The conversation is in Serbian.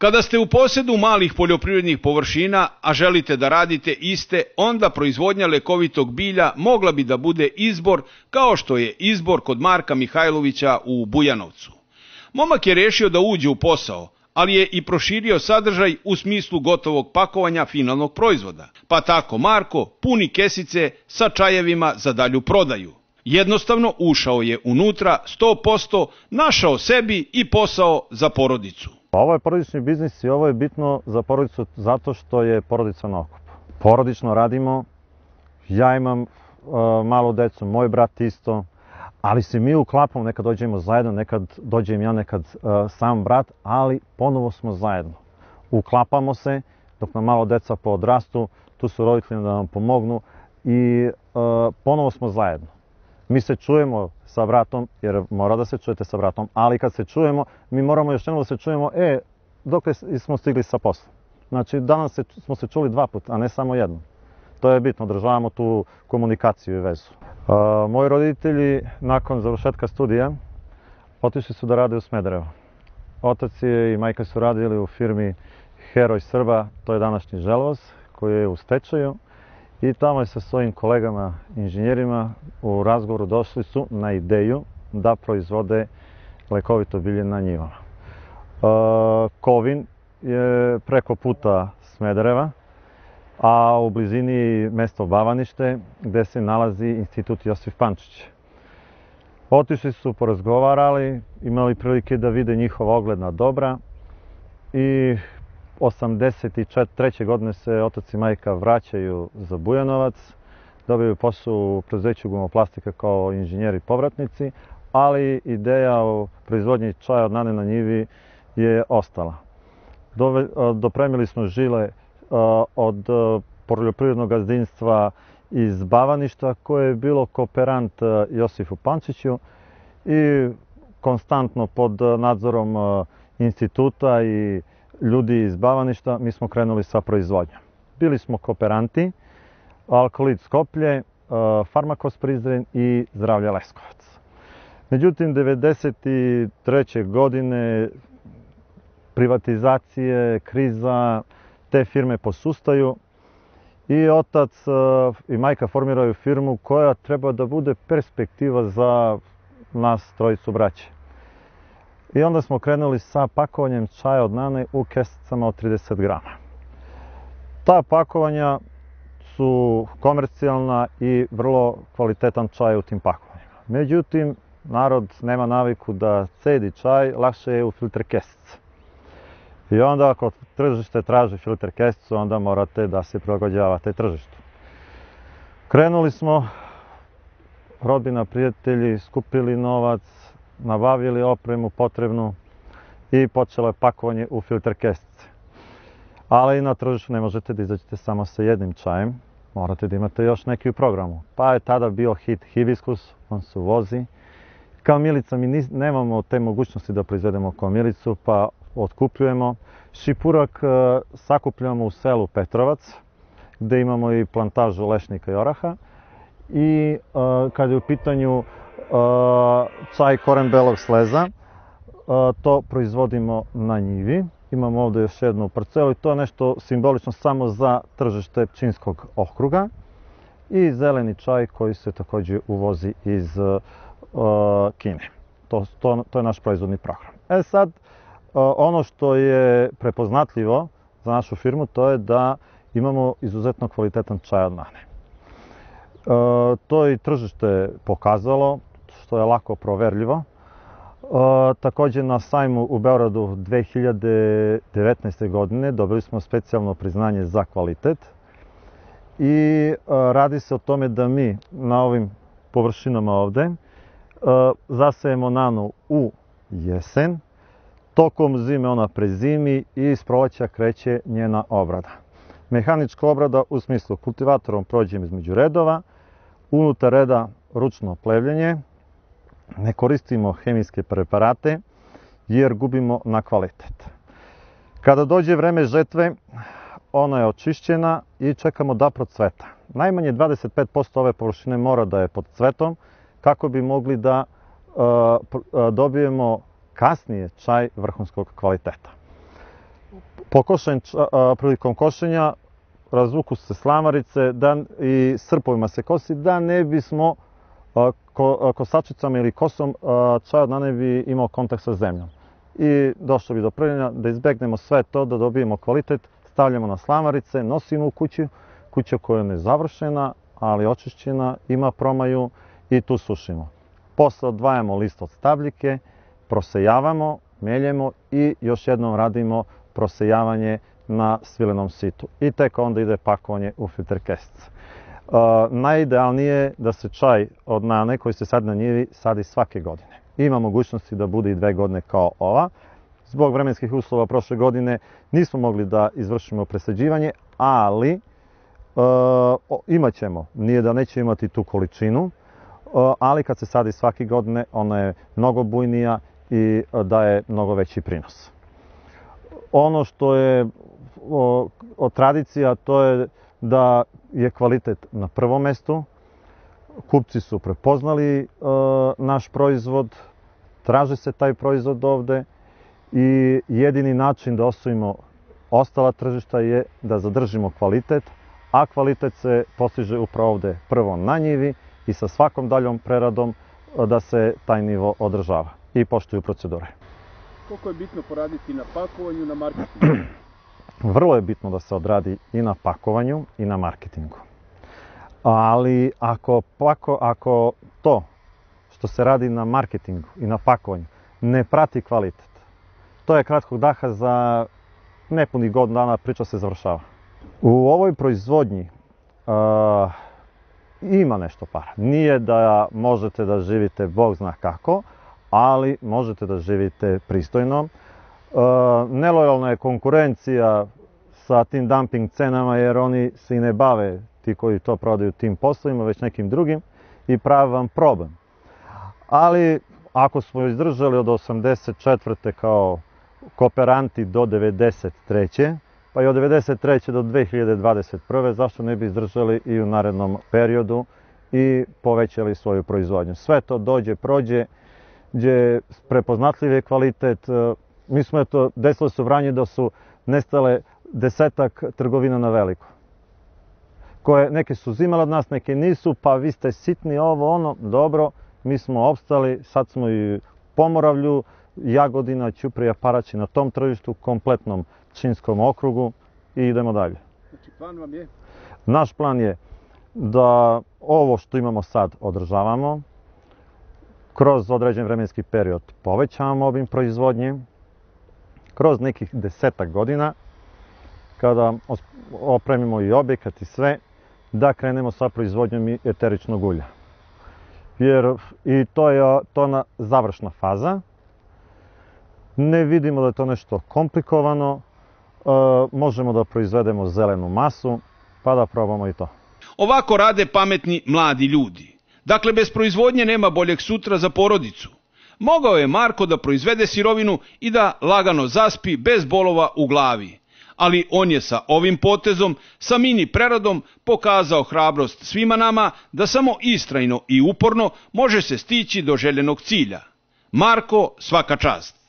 Kada ste u posjedu malih poljoprivrednih površina, a želite da radite iste, onda proizvodnja lekovitog bilja mogla bi da bude izbor kao što je izbor kod Marka Mihajlovića u Bujanovcu. Momak je rešio da uđe u posao, ali je i proširio sadržaj u smislu gotovog pakovanja finalnog proizvoda. Pa tako Marko puni kesice sa čajevima za dalju prodaju. Jednostavno ušao je unutra 100%, našao sebi i posao za porodicu. Pa ovo je porodični biznis i ovo je bitno za porodicu zato što je porodica na okupu. Porodično radimo, ja imam e, malo decu, moj brat isto, ali se mi uklapamo, nekad dođemo zajedno, nekad dođem ja, nekad e, sam brat, ali ponovo smo zajedno. Uklapamo se dok nam malo deca poodrastu, tu su roditelji da nam pomognu i e, ponovo smo zajedno. Mi se čujemo sa bratom, jer mora da se čujete sa bratom, ali kad se čujemo, mi moramo još jednom da se čujemo, e, dok smo stigli sa poslom. Znači, danas se, smo se čuli dva puta, a ne samo jednom. To je bitno, održavamo tu komunikaciju i vezu. E, moji roditelji, nakon završetka studija, otišli su da rade u Smederevo. Otac je i majka su radili u firmi Heroj Srba, to je današnji Želovoz, koji je u stečaju. I tamo je sa svojim kolegama inženjerima u razgovoru došli su na ideju da proizvode lekovito bilje na njivama. E, Kovin je preko puta Smedereva, a u blizini je mesto Bavanište gde se nalazi institut Josif Pančić. Otišli su, porazgovarali, imali prilike da vide njihova ogledna dobra i 1983. godine se otac i majka vraćaju za Bujanovac, dobiju posao u preduzeću Gumoplastika kao inženjeri povratnici, ali ideja o proizvodnji čaja od nane na njivi je ostala. dopremili smo žile od poljoprivrednog gazdinstva iz Bavaništa koje je bilo kooperant Josifu Pančiću i konstantno pod nadzorom instituta i ljudi iz Bavaništa, mi smo krenuli sa proizvodnjom. Bili smo kooperanti, Alkolit Skoplje, e, Farmakos Prizren i Zdravlje Leskovac. Međutim, 1993. godine privatizacije, kriza, te firme posustaju i otac e, i majka formiraju firmu koja treba da bude perspektiva za nas trojicu braće. I onda smo krenuli sa pakovanjem čaja od nane u kesicama od 30 grama. Ta pakovanja su komercijalna i vrlo kvalitetan čaj u tim pakovanjima. Međutim, narod nema naviku da cedi čaj, lakše je u filter kesice. I onda ako tržište traži filter kesicu, onda morate da se prilagođavate tržištu. Krenuli smo, rodbina, prijatelji, skupili novac, nabavili opremu potrebnu i počelo je pakovanje u filter kestice. Ali na tržišu ne možete da izađete samo sa jednim čajem, morate da imate još neki u programu. Pa je tada bio hit hibiskus, on se uvozi. Kao milica mi nemamo te mogućnosti da proizvedemo kao milicu, pa otkupljujemo. Šipurak e, sakupljamo u selu Petrovac, gde imamo i plantažu lešnika i oraha. I e, kada je u pitanju čaj uh, koren belog sleza. Uh, to proizvodimo na njivi. Imamo ovde još jednu parcelu i to je nešto simbolično samo za tržište Pčinskog okruga. I zeleni čaj koji se takođe uvozi iz uh, Kine. To, to, to je naš proizvodni program. E sad, ono što je prepoznatljivo za našu firmu to je da imamo izuzetno kvalitetan čaj od mane. to je i tržište pokazalo, što je lako proverljivo. E, takođe na sajmu u Beoradu 2019. godine dobili smo specijalno priznanje za kvalitet i e, radi se o tome da mi na ovim površinama ovde e, zasejemo nano u jesen, tokom zime ona prezimi i iz proleća kreće njena obrada. Mehanička obrada u smislu kultivatorom prođem između redova, unutar reda ručno plevljenje, ne koristimo hemijske preparate jer gubimo na kvalitet. Kada dođe vreme žetve, ona je očišćena i čekamo da procveta. Najmanje 25% ove površine mora da je pod cvetom kako bi mogli da e, e dobijemo kasnije čaj vrhunskog kvaliteta. Pokošen, e, prilikom košenja razvuku se slamarice da, i srpovima se kosi da ne bismo ko, kosačicama ili kosom čajod nane bi imao kontakt sa zemljom. I došlo bi do prljenja, da izbegnemo sve to, da dobijemo kvalitet, stavljamo na slamarice, nosimo u kuću, kuća koja je nezavršena, ali očišćena, ima promaju i tu sušimo. Posle odvajamo list od stabljike, prosejavamo, meljemo i još jednom radimo prosejavanje na svilenom situ. I tek onda ide pakovanje u filter kestice najidealnije je da se čaj od nane koji se sad na njivi sadi svake godine. Ima mogućnosti da bude i dve godine kao ova. Zbog vremenskih uslova prošle godine nismo mogli da izvršimo presađivanje, ali uh, imat ćemo. Nije da neće imati tu količinu, ali kad se sadi svake godine ona je mnogo bujnija i daje mnogo veći prinos. Ono što je o, o tradicija, to je da je kvalitet na prvom mestu. Kupci su prepoznali e, naš proizvod, traži se taj proizvod ovde i jedini način da osvojimo ostala tržišta je da zadržimo kvalitet, a kvalitet se postiže upravo ovde prvo na njivi i sa svakom daljom preradom e, da se taj nivo održava i poštuju procedure. Koliko je bitno poraditi na pakovanju, na marketingu? vrlo je bitno da se odradi i na pakovanju i na marketingu. Ali ako, pako, ako to što se radi na marketingu i na pakovanju ne prati kvalitet, to je kratkog daha za nepunih godina dana priča se završava. U ovoj proizvodnji uh, ima nešto para. Nije da možete da živite bog zna kako, ali možete da živite pristojno. E, nelojalna je konkurencija sa tim dumping cenama jer oni se i ne bave ti koji to prodaju tim poslovima, već nekim drugim i pravi vam problem. Ali ako smo izdržali od 84. kao kooperanti do 93. pa i od 93. do 2021. zašto ne bi izdržali i u narednom periodu i povećali svoju proizvodnju. Sve to dođe, prođe, gdje prepoznatljiv je kvalitet, mi smo, eto, desilo se u Vranju da su nestale desetak trgovina na veliko. Koje neke su uzimale od nas, neke nisu, pa vi ste sitni ovo, ono, dobro, mi smo opstali, sad smo i Pomoravlju, Jagodina, Ćuprija, Paraći na tom tržištu, kompletnom Činskom okrugu i idemo dalje. Znači, plan vam je? Naš plan je da ovo što imamo sad održavamo, kroz određen vremenski period povećavamo ovim proizvodnjem, kroz nekih desetak godina, kada opremimo i objekat i sve, da krenemo sa proizvodnjom eteričnog ulja. Jer i to je to na završna faza. Ne vidimo da je to nešto komplikovano, e, možemo da proizvedemo zelenu masu, pa da probamo i to. Ovako rade pametni mladi ljudi. Dakle, bez proizvodnje nema boljeg sutra za porodicu mogao je Marko da proizvede sirovinu i da lagano zaspi bez bolova u glavi. Ali on je sa ovim potezom, sa mini preradom, pokazao hrabrost svima nama da samo istrajno i uporno može se stići do željenog cilja. Marko, svaka čast!